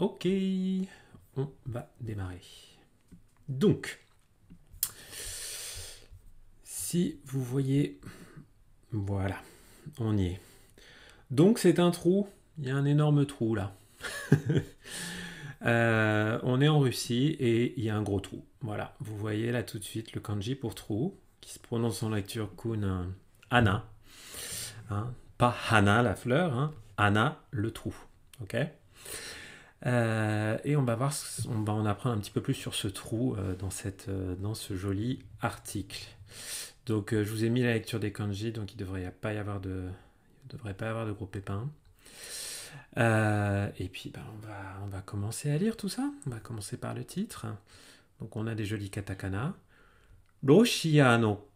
Ok, on va démarrer. Donc, si vous voyez, voilà, on y est. Donc c'est un trou, il y a un énorme trou là. Euh, on est en Russie et il y a un gros trou. Voilà, vous voyez là tout de suite le kanji pour trou, qui se prononce en lecture kun euh, Anna. Hein. pas Hana la fleur, hein. Anna le trou. ok euh, et on va voir, va en apprendre un petit peu plus sur ce trou euh, dans, cette, euh, dans ce joli article. Donc, je vous ai mis la lecture des kanji, donc il ne devrait pas y avoir de, devrait pas avoir de gros pépins. et puis, ben, on, va, on va commencer à lire tout ça. On va commencer par le titre. Donc, on a des jolis katakana. Roshia no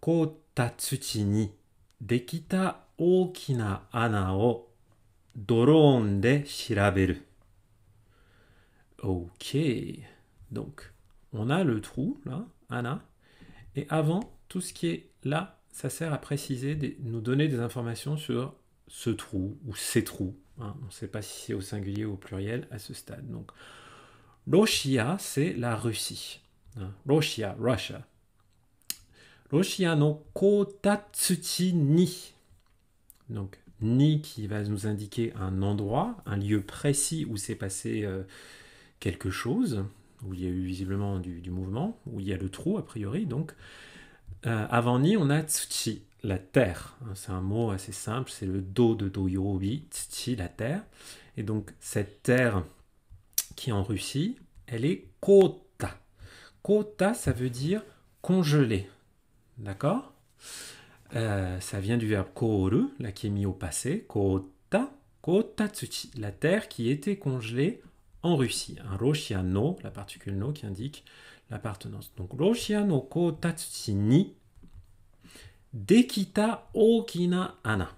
tsuchi ni dekita okina ana o de shiraberu. Ok, donc on a le trou, là, Anna, et avant, tout ce qui est là, ça sert à préciser, nous donner des informations sur ce trou ou ces trous. Hein. On ne sait pas si c'est au singulier ou au pluriel à ce stade. Donc, Roshia, c'est la Russie. Hein. Russia, Russia. no no kotatsuchi ni. Donc, ni qui va nous indiquer un endroit, un lieu précis où s'est passé euh, quelque chose, où il y a eu visiblement du, mouvement, où il y a le trou a priori. Donc, euh, avant Ni, on a Tsuchi, la terre. Hein, c'est un mot assez simple, c'est le Do de doyobi Tsuchi, la terre. Et donc, cette terre qui est en Russie, elle est Kota. Kota, ça veut dire congelé. D'accord euh, Ça vient du verbe koru, là qui est mis au passé, Kota. Kota Tsuchi, la terre qui était congelée en Russie. Un roshiano, la particule no qui indique l'appartenance. Donc roshiano kotatsini ko dekita okina ana.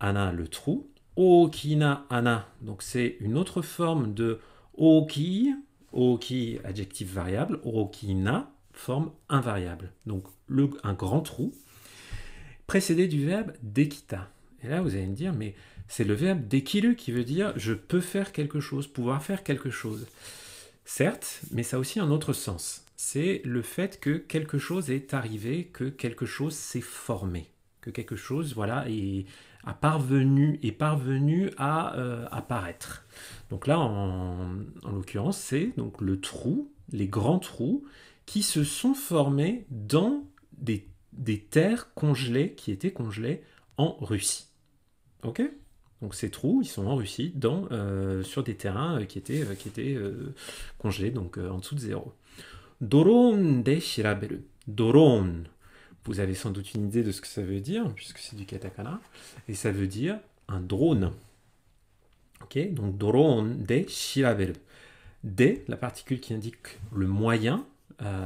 Ana le trou, okina ana. Donc c'est une autre forme de oki, oki adjectif variable, okina forme invariable. Donc le, un grand trou précédé du verbe dekita. Et là vous allez me dire mais c'est le verbe d'équilu » qui veut dire je peux faire quelque chose, pouvoir faire quelque chose. Certes, mais ça aussi un autre sens. C'est le fait que quelque chose est arrivé, que quelque chose s'est formé, que quelque chose voilà est, a parvenu est parvenu à euh, apparaître. Donc là, en, l'occurrence, c'est donc le trou, les grands trous qui se sont formés dans des, des terres congelées qui étaient congelées en Russie. Ok donc ces trous, ils sont en Russie, dans, euh, sur des terrains euh, qui étaient, euh, qui étaient congelés, donc en dessous de zéro. Doron de Shiraberu. Doron. Vous avez sans doute une idée de ce que ça veut dire, puisque c'est du katakana. Et ça veut dire un drone. Ok Donc Doron de Shiraberu. De, la particule qui indique le moyen.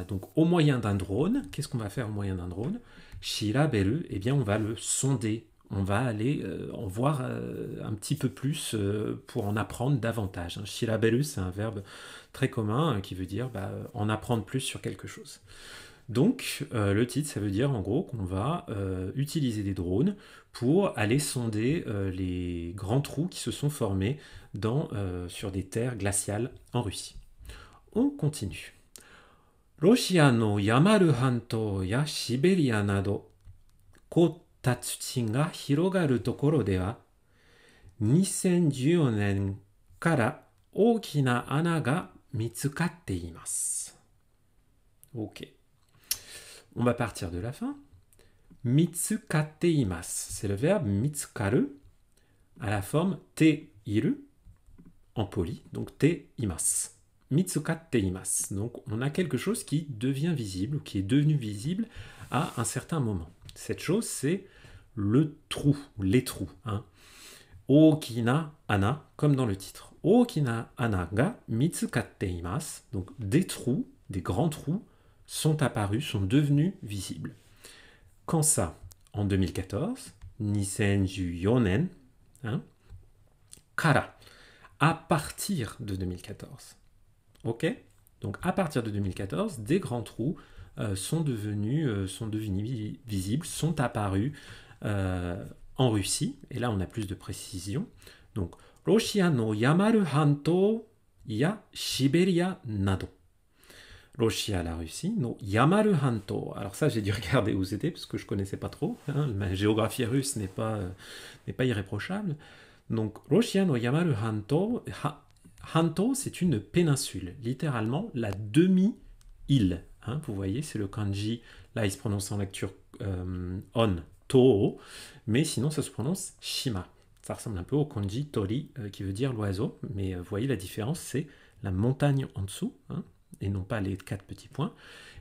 donc au moyen d'un drone, qu'est-ce qu'on va faire au moyen d'un drone Shiraberu, eh bien on va le sonder on va aller euh, en voir euh, un petit peu plus euh, pour en apprendre davantage. Hein. Shilabelus, c'est un verbe très commun hein, qui veut dire bah, en apprendre plus sur quelque chose. Donc, le titre, ça veut dire en gros qu'on va utiliser des drones pour aller sonder les grands trous qui se sont formés dans, sur des terres glaciales en Russie. On continue. Ok, on va partir de la fin. c'est le verbe mitsukaru à la forme iru en poli, donc te imas. Donc on a quelque chose qui devient visible ou qui est devenu visible à un certain moment. Cette chose, c'est le trou, les trous. Hein. Okina ana, comme dans le titre. Okina ana ga mitsukatte imasu. Donc des trous, des grands trous, sont apparus, sont devenus visibles. Quand ça En 2014, Nisenjuyonen, hein, kara, à partir de 2014. Ok Donc à partir de 2014, des grands trous euh, sont devenus, euh, sont devenus visibles, sont apparus euh, en Russie, et là on a plus de précision. Donc, Russia no Yamaru Hanto ya Shiberia nado. Russia, la Russie, no Yamaru Hanto. Alors ça, j'ai dû regarder où c'était parce que je connaissais pas trop. Hein. Ma géographie russe n'est pas, euh, n'est pas irréprochable. Donc Russia no Yamaru Hanto. Hanto, c'est une péninsule, littéralement la demi-île. Hein. Vous voyez, c'est le kanji. Là, il se prononce en lecture euh, on Toro, mais sinon ça se prononce Shima. Ça ressemble un peu au kanji Tori euh, qui veut dire l'oiseau, mais vous euh, voyez la différence, c'est la montagne en dessous, hein, et non pas les quatre petits points.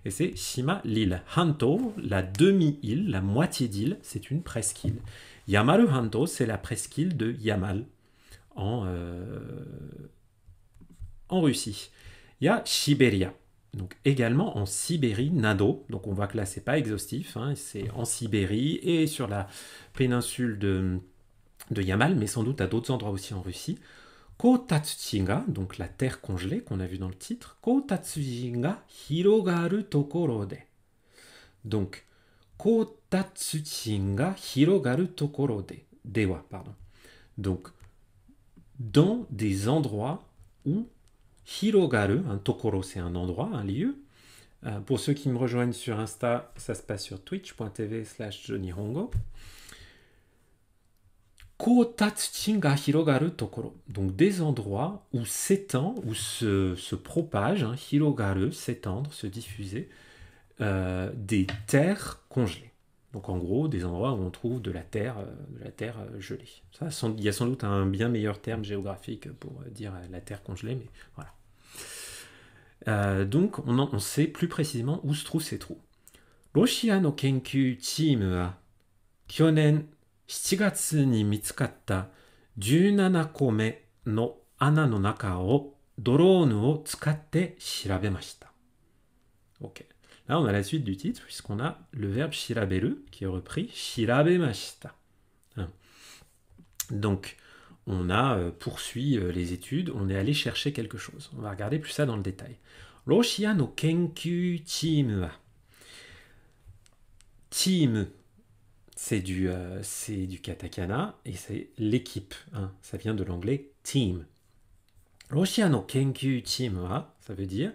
Et c'est Shima, l'île. Hanto, la demi-île, la moitié d'île, c'est une presqu'île. yamal Hanto, c'est la presqu'île de Yamal, en, euh, en Russie. Il y a Shiberia donc également en Sibérie, Nado, donc on voit que là c'est pas exhaustif, hein, c'est en Sibérie et sur la péninsule de, de Yamal, mais sans doute à d'autres endroits aussi en Russie. Kotatsujinga, donc la terre congelée qu'on a vu dans le titre, Kotatsujinga hirogaru de. Donc Kotatsujinga hirogaru De dewa, pardon. Donc dans des endroits où Hirogaru, un tokoro, c'est un endroit, un lieu. Euh, pour ceux qui me rejoignent sur Insta, ça se passe sur twitch.tv slash jonihongo. Kotatsuchin ga hirogaru tokoro. Donc des endroits où s'étend, où se, se propage, hein, hirogaru, s'étendre, se diffuser, euh, des terres congelées. Donc en gros, des endroits où on trouve de la terre, euh, de la terre euh, gelée. Ça, il y a sans doute un bien meilleur terme géographique pour euh, dire la terre congelée, mais voilà. Euh, donc on, on, sait plus précisément où se trouvent ces trous. L'Ocean no Team wa kyonen 7月に見つかった17 Ok. Là, on a la suite du titre, puisqu'on a le verbe shiraberu qui est repris shirabemashita. Hein. Donc, on a euh, poursuivi euh, les études, on est allé chercher quelque chose. On va regarder plus ça dans le détail. Roshia no kenkyu team. Team, c'est du, euh, c'est du katakana et c'est l'équipe. Hein. Ça vient de l'anglais team. Roshia no kenkyu team, ça veut dire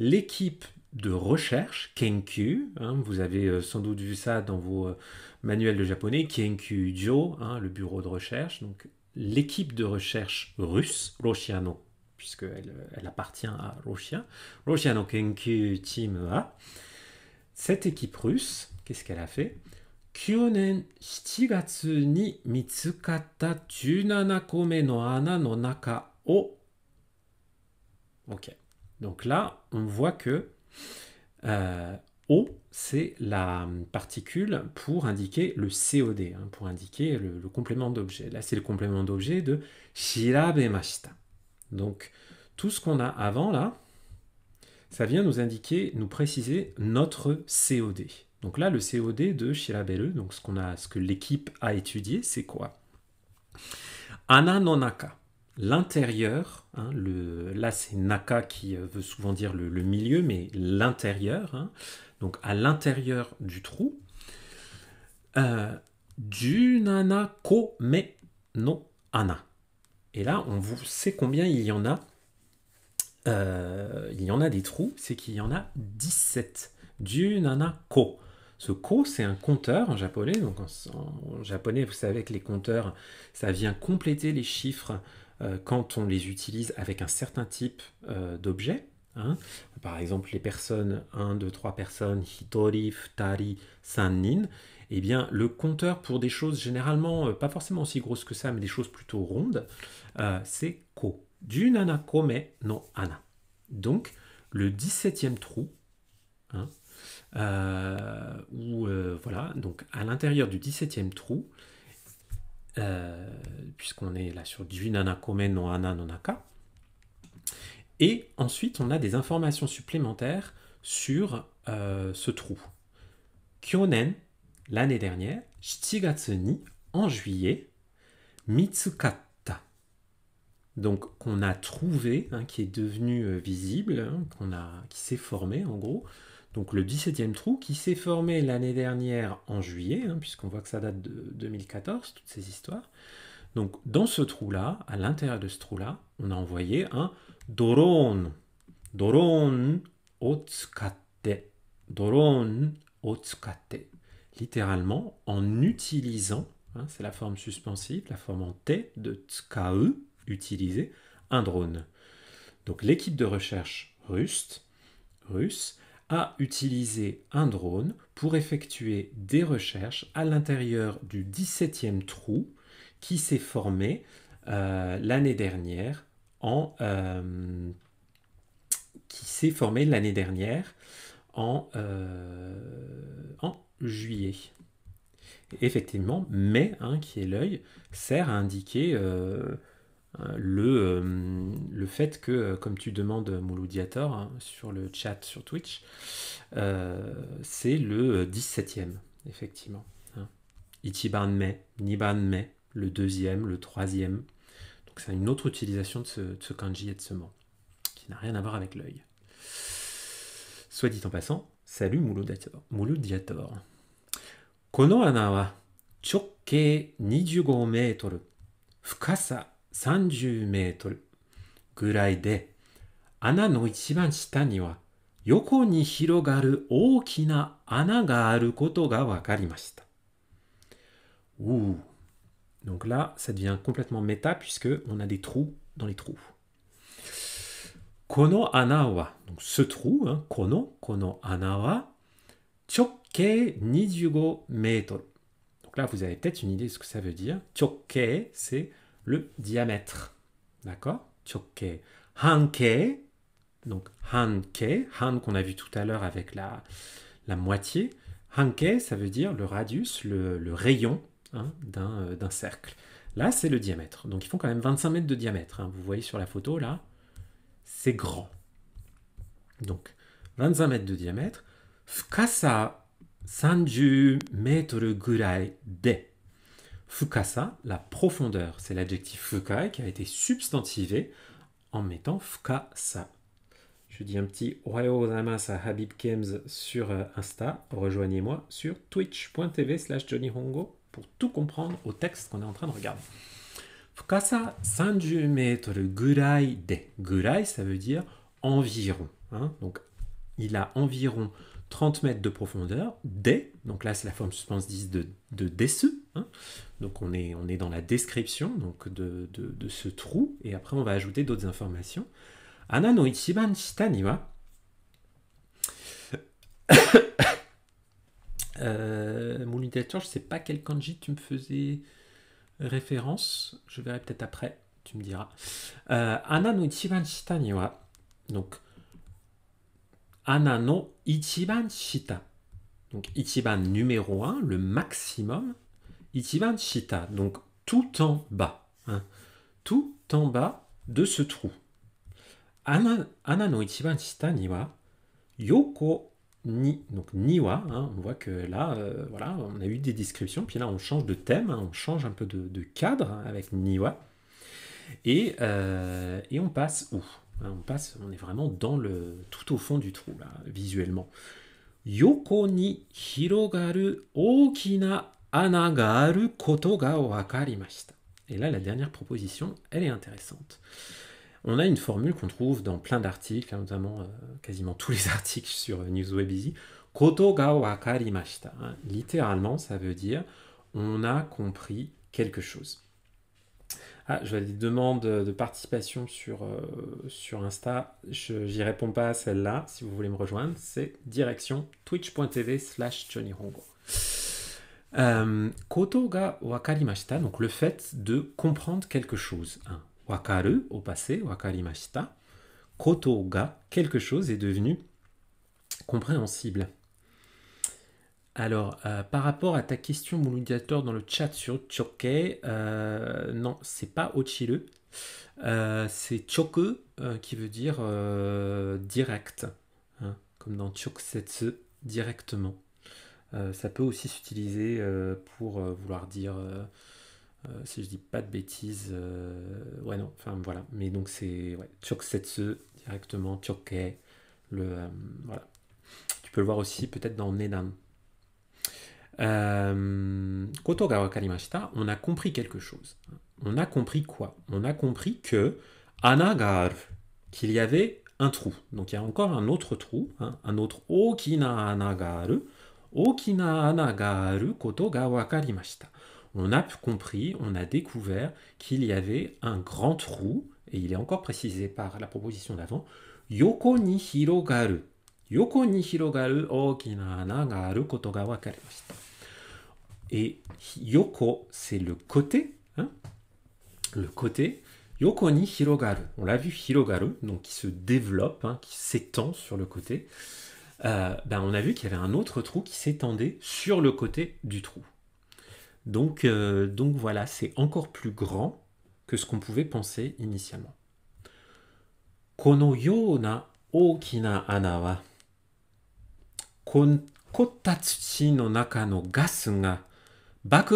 l'équipe de recherche, Kenkyu. Hein, vous avez euh, sans doute vu ça dans vos euh, manuels de japonais, Kenkyu-jo, hein, le bureau de recherche. Donc, l'équipe de recherche russe, Roshiano, puisqu'elle euh, elle appartient à Roshia, Roshiano Kenkyu Team A. Cette équipe russe, qu'est-ce qu'elle a fait 7 OK. Donc là, on voit que euh, o, c'est la particule pour indiquer le COD, hein, pour indiquer le, complément d'objet. Là, c'est le complément d'objet de shirabemashita. Donc, tout ce qu'on a avant là, ça vient nous indiquer, nous préciser notre COD. Donc là, le COD de Shirabele, donc ce, qu'on a, ce que l'équipe a étudié, c'est quoi Ananonaka l'intérieur, hein, là c'est Naka qui euh, veut souvent dire le, milieu, mais l'intérieur, hein, donc à l'intérieur du trou, euh, nana ko, mais no Ana. Et là, on vous sait combien il y en a. Euh, il y en a des trous, c'est qu'il y en a 17. nana Ko. Ce ko, c'est un compteur en japonais. Donc en, en, japonais, vous savez que les compteurs, ça vient compléter les chiffres euh, quand on les utilise avec un certain type euh, d'objet. Hein. Par exemple, les personnes 1, 2, 3 personnes, hitori, futari, sannin, eh bien, le compteur pour des choses généralement euh, pas forcément aussi grosses que ça, mais des choses plutôt rondes, c'est ko. Du kome no ana. Donc, le 17e trou, hein, ou voilà, donc à l'intérieur du 17e trou, euh, puisqu'on est là sur Junana no Ana Et ensuite, on a des informations supplémentaires sur euh, ce trou. Kyonen, l'année dernière, Shigatsuni en juillet, Mitsukata. Donc, qu'on a trouvé, hein, qui est devenu euh, visible, hein, qu'on a, qui s'est formé en gros, donc le 17e trou qui s'est formé l'année dernière en juillet, hein, puisqu'on voit que ça date de 2014, toutes ces histoires. Donc dans ce trou-là, à l'intérieur de ce trou-là, on a envoyé un doron. Doron otskate, Doron otskate. Littéralement, en utilisant, hein, c'est la forme suspensive, la forme en T de tskae, utiliser un drone. Donc l'équipe de recherche russe, russe a utiliser un drone pour effectuer des recherches à l'intérieur du 17e trou euh, euh, qui s'est formé l'année dernière en qui s'est formé l'année dernière en, en juillet. effectivement, mai, hein, qui est l'œil, sert à indiquer euh, le, euh, le fait que, euh, comme tu demandes Mouloudiator hein, sur le chat sur Twitch, euh, c'est le 17e, effectivement. Hein. Itiban me, Niban me, le deuxième, le troisième. Donc c'est une autre utilisation de ce, kanji et de ce mot, qui n'a rien à voir avec l'œil. Soit dit en passant, salut Mouloudiator. Mouloudiator. Kono chokke 25 30 Ouh. Donc là, ça devient complètement méta puisque on a des trous dans les trous. Kono anawa, donc ce trou, hein, kono, kono anawa, chokke 25 mètres. Donc là, vous avez peut-être une idée de ce que ça veut dire. Chokke, c'est le diamètre. D'accord han Hanke, donc hanke, han qu'on a vu tout à l'heure avec la, la moitié. Hanke, ça veut dire le radius, le, rayon hein, euh, d'un cercle. Là, c'est le diamètre. Donc, ils font quand même 25 mètres de diamètre. Hein. Vous voyez sur la photo, là, c'est grand. Donc, 25 mètres de diamètre. Fukasa, 30 mètres de. Fukasa, la profondeur. C'est l'adjectif fukai qui a été substantivé en mettant fukasa. Je dis un petit Ohio à Habib Kems sur euh, Insta. Rejoignez-moi sur twitch.tv slash hongo pour tout comprendre au texte qu'on est en train de regarder. Fukasa 30 mètres gurai de. Gurai, ça veut dire environ. Hein. Donc, il a environ 30 mètres de profondeur, des, donc là c'est la forme suspense 10 de, de e, hein. donc on est, on est dans la description donc de, ce trou, et après on va ajouter d'autres informations. Ana no ichiban shita Mon littérature, je sais pas quel kanji tu me faisais référence, je verrai peut-être après, tu me diras. Euh, Ana no donc Anano no ichiban shita. Donc ichiban numéro 1, le maximum. Ichiban shita, donc tout en bas. Hein. tout en bas de ce trou. Anano ana ichiban shita niwa yoko ni. Donc niwa, hein. on voit que là, euh, voilà, on a eu des descriptions, puis là on change de thème, hein. on change un peu de, cadre avec niwa. Euh, et on passe où Hein, on passe, on est vraiment dans le tout au fond du trou là, visuellement. Yoko ni hirogaru okina ana ga aru koto ga wakarimashita. Et là, la dernière proposition, elle est intéressante. On a une formule qu'on trouve dans plein d'articles, hein, notamment euh, quasiment tous les articles sur euh, Easy. Koto ga wakarimashita. Hein. Littéralement, ça veut dire on a compris quelque chose. Ah, je vois des demandes de participation sur, euh, sur Insta. Je n'y réponds pas à celle-là. Si vous voulez me rejoindre, c'est direction twitch.tv slash Johnny euh, Koto ga wakarimashita, donc le fait de comprendre quelque chose. Wakaru au passé, wakarimashita. Koto ga, quelque chose est devenu compréhensible. Alors, euh, par rapport à ta question, Mouloudiator, dans le chat sur Choke, non, euh, non, c'est pas Ochile, euh, c'est Choke qui veut dire direct, hein, comme dans Choksetsu, directement. ça peut aussi s'utiliser pour vouloir dire, si je dis pas de bêtises, ouais, non, enfin voilà, mais donc c'est ouais, Choksetsu, directement, Choke, le, voilà. Tu peux le voir aussi peut-être dans Nedan. Euh, koto ga on a compris quelque chose. On a compris quoi On a compris que anagaru, qu'il y avait un trou. Donc il y a encore un autre trou, hein, un autre okina anagaru, okina anagaru koto ga wakarimashita. On a compris, on a découvert qu'il y avait un grand trou, et il est encore précisé par la proposition d'avant, yoko ni hirogaru. Yoko ni hirogaru okina anagaru koto ga et yoko, c'est le côté. Hein, le côté. Yoko ni hirogaru. On l'a vu, hirogaru, donc qui se développe, hein, qui s'étend sur le côté. Euh, ben, on a vu qu'il y avait un autre trou qui s'étendait sur le côté du trou. Donc, euh, donc voilà, c'est encore plus grand que ce qu'on pouvait penser initialement. Kono yona okina ana wa no naka no gasu ga Bon On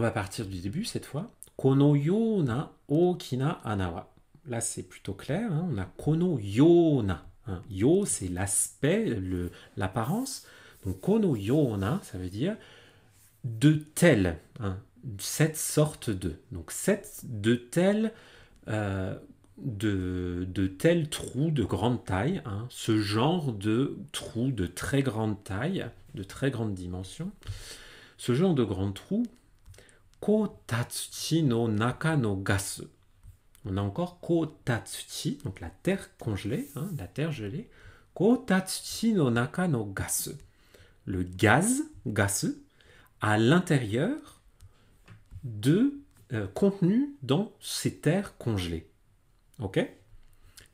va partir du début cette fois. Là, c'est plutôt clair. Hein. On a kono yona. Hein. Yo, c'est l'aspect, l'apparence. Donc, kono yona, ça veut dire de tel. Hein? Cette sorte de. Donc, cette, de tel. Euh, de, de, tels trous de grande taille, hein. ce genre de trous de très grande taille, de très grande dimension, ce genre de grand trou, kotatsuchi no naka On a encore kotatsuchi, donc la terre congelée, hein, la terre gelée, kotatsuchi no naka no Le gaz, gasu, à l'intérieur de euh, contenu dans ces terres congelées. OK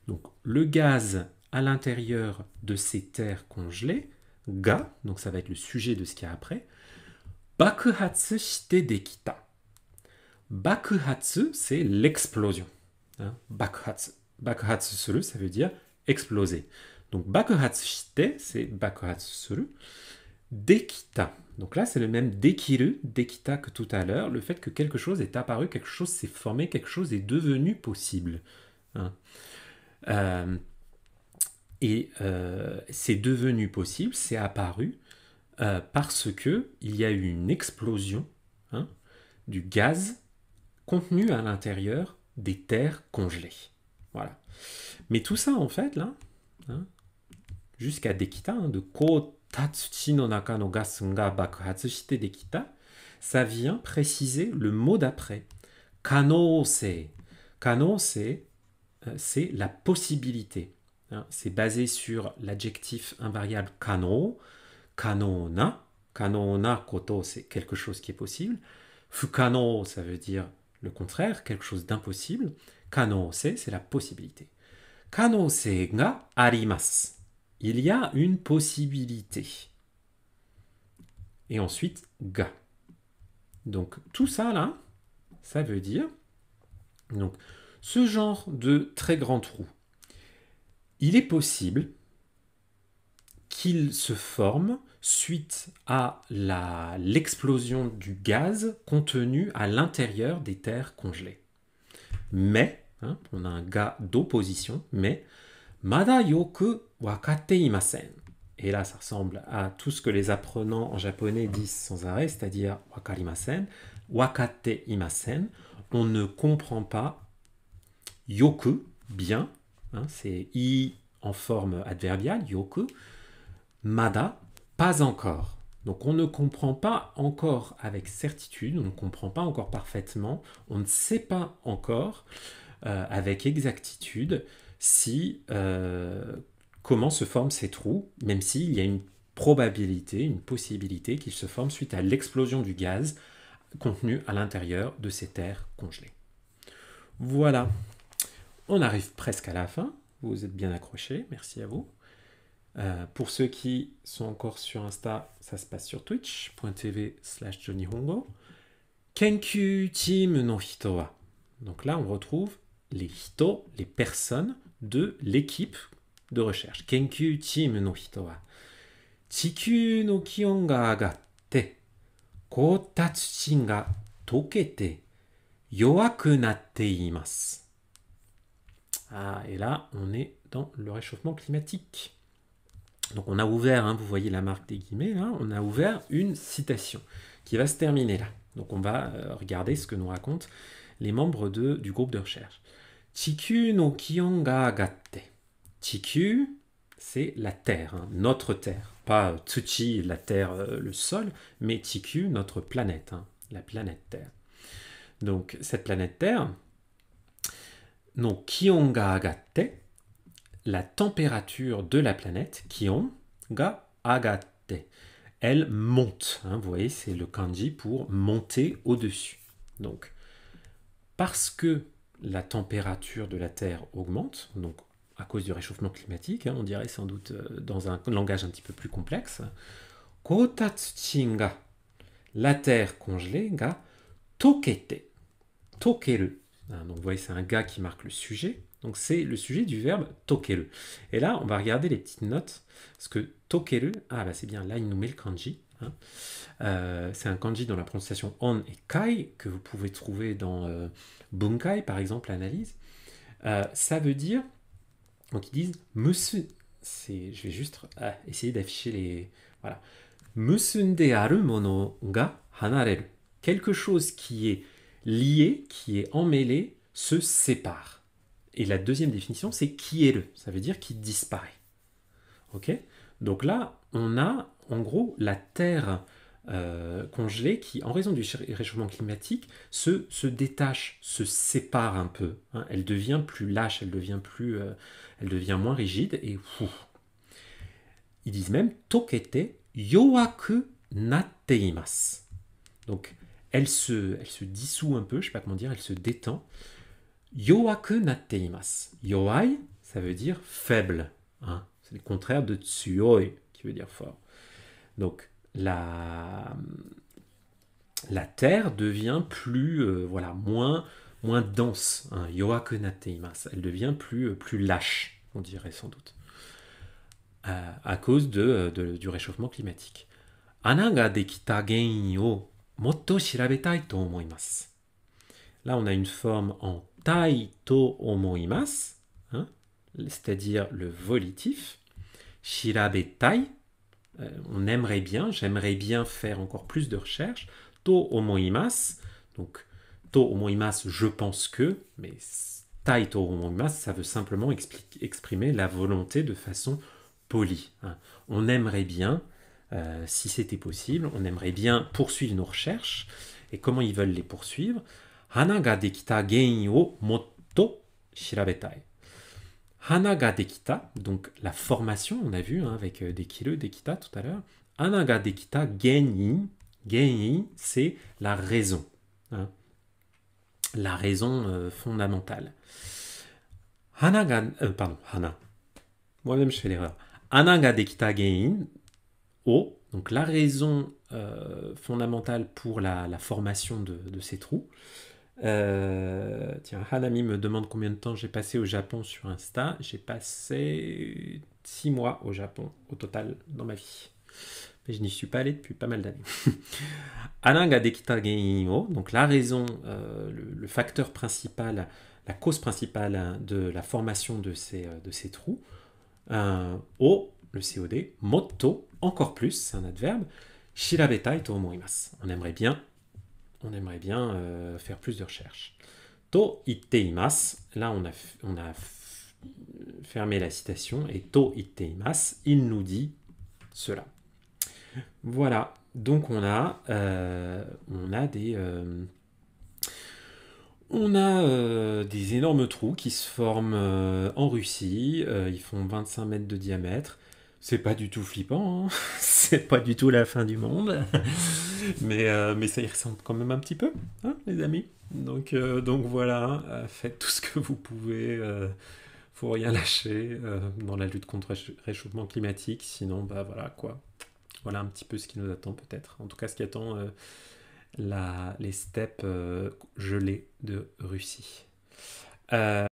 Donc le gaz à l'intérieur de ces terres congelées, ga, donc ça va être le sujet de ce qu'il y a après, bakuhatsu shite dekita. Bakuhatsu, c'est l'explosion. Hein? Bakuhatsu. ça veut dire exploser. Donc bakuhatsu c'est bakuhatsu suru. Dekita. Donc là, c'est le même dekiru, dekita que tout à l'heure, le fait que quelque chose est apparu, quelque chose s'est formé, quelque chose est devenu possible. Hein. Euh, et euh, c'est devenu possible, c'est apparu euh, parce que il y a eu une explosion hein, du gaz contenu à l'intérieur des terres congelées. Voilà. Mais tout ça en fait là, hein, jusqu'à Dekita, de Kotatsuchi no naka no gasunga bakuhatsushite Dekita, ça vient préciser le mot d'après. Kano Kanose euh, c'est la possibilité. Hein. C'est basé sur l'adjectif invariable kano, kanona. NA koto, c'est quelque chose qui est possible. Fukano, ça veut dire le contraire, quelque chose d'impossible. SE, c'est la possibilité. SE ga arimas. Il y a une possibilité. Et ensuite, ga. Donc tout ça là, ça veut dire donc ce genre de très grand trou, il est possible qu'il se forme suite à l'explosion du gaz contenu à l'intérieur des terres congelées. Mais, hein, on a un gars d'opposition, mais Mada yoku Et là, ça ressemble à tout ce que les apprenants en japonais disent sans arrêt, c'est-à-dire wakarimasen, wakate imasen. On ne comprend pas yoku, bien, hein, c'est i en forme adverbiale, yoku, mada, pas encore. Donc on ne comprend pas encore avec certitude, on ne comprend pas encore parfaitement, on ne sait pas encore euh, avec exactitude si euh, comment se forment ces trous, même s'il y a une probabilité, une possibilité qu'ils se forment suite à l'explosion du gaz contenu à l'intérieur de ces terres congelées. Voilà, on arrive presque à la fin. Vous êtes bien accrochés. Merci à vous. Euh, pour ceux qui sont encore sur Insta, ça se passe sur twitch.tv slash johnnyhongo. Kenkyu team no hito Donc là, on retrouve les hito, les personnes de l'équipe de recherche. Kenkyu team no hito wa. Chikyu no kion ga agatte, tokete, natte ah, et là, on est dans le réchauffement climatique. Donc on a ouvert, hein, vous voyez la marque des guillemets, on a ouvert une citation qui va se terminer là. Donc on va euh, regarder ce que nous racontent les membres du groupe de recherche. Chiku no kion ga gatte. c'est la terre, hein, notre terre. Pas euh, Tsuchi, la terre, euh, le sol, mais Chikyu, notre planète, hein, la planète Terre. Donc cette planète Terre, donc, la température de la planète, kionga ga elle monte. Hein, vous voyez, c'est le kanji pour monter au-dessus. Donc, parce que la température de la Terre augmente, donc à cause du réchauffement climatique, hein, on dirait sans doute euh, dans un langage un petit peu plus complexe, kotatsuchinga, la Terre congelée, ga tokete, tokeru, ah, donc vous voyez, c'est un gars qui marque le sujet. Donc c'est le sujet du verbe tokeru. Et là, on va regarder les petites notes. Parce que tokeru, ah bah c'est bien, là il nous met le kanji. Hein. Euh, c'est un kanji dans la prononciation on et kai que vous pouvez trouver dans euh, bunkai par exemple, analyse euh, ça veut dire, donc ils disent musu. Je vais juste essayer d'afficher les. Voilà. Musunde aru mono ga hanareru. Quelque chose qui est lié, qui est emmêlé, se sépare. Et la deuxième définition, c'est qui est le. Ça veut dire qui disparaît. Ok Donc là, on a en gros la Terre euh, congelée qui, en raison du réchauffement climatique, se, se détache, se sépare un peu. Hein. Elle devient plus lâche, elle devient, plus, euh, elle devient moins rigide et Ils disent même tokete yoaku natteimas. Donc elle se, elle se dissout un peu, je sais pas comment dire, elle se détend. Yoaku natteimas. Yoai, ça veut dire faible. Hein. C'est le contraire de tsuoi, qui veut dire fort. Donc, la, la terre devient plus, euh, voilà, moins, moins dense. Hein. Yoaku Elle devient plus, euh, plus lâche, on dirait sans doute. Euh, à cause de, du réchauffement climatique. Anaga dekita genyo motto shirabetai to omoimasu. Là, on a une forme en tai to omoimasu, hein, c'est-à-dire le volitif. Shirabetai, euh, on aimerait bien, j'aimerais bien faire encore plus de recherches. To omoimasu, donc to omoimasu, je pense que, mais tai to ça veut simplement exprimer la volonté de façon polie. Hein. On aimerait bien, euh, si c'était possible, on aimerait bien poursuivre nos recherches. Et comment ils veulent les poursuivre Hanaga dekita genin moto motto shirabetai. Hana dekita, donc la formation, on a vu hein, avec dekiru, dekita tout à l'heure. Hanaga ga dekita genin. Genin, c'est la raison. Hein. la raison euh, fondamentale. Hanaga, euh, pardon, hana. Moi-même, je fais l'erreur. Hanaga dekita genin, donc la raison euh, fondamentale pour la, formation de, ces trous. Euh, tiens, Hanami me demande combien de temps j'ai passé au Japon sur Insta. J'ai passé six mois au Japon au total dans ma vie. Mais je n'y suis pas allé depuis pas mal d'années. Ananga Dekita donc la raison, euh, le, facteur principal, la cause principale hein, de la formation de ces, de ces trous. Euh, o, le COD, motto, encore plus, c'est un adverbe, shirabetai to et On aimerait bien, on aimerait bien euh, faire plus de recherches. To imas, là on a, on a fermé la citation, et to imas, il nous dit cela. Voilà, donc on a, euh, on a des... Euh, on a des énormes trous qui se forment en Russie, ils font 25 mètres de diamètre, c'est pas du tout flippant, hein. c'est pas du tout la fin du monde, mais, euh, mais ça y ressemble quand même un petit peu, hein, les amis. Donc, euh, donc voilà, euh, faites tout ce que vous pouvez, euh, faut rien lâcher dans la lutte contre le réchauffement climatique, sinon bah voilà quoi. Voilà un petit peu ce qui nous attend peut-être, en tout cas ce qui attend la, les steppes gelées de Russie.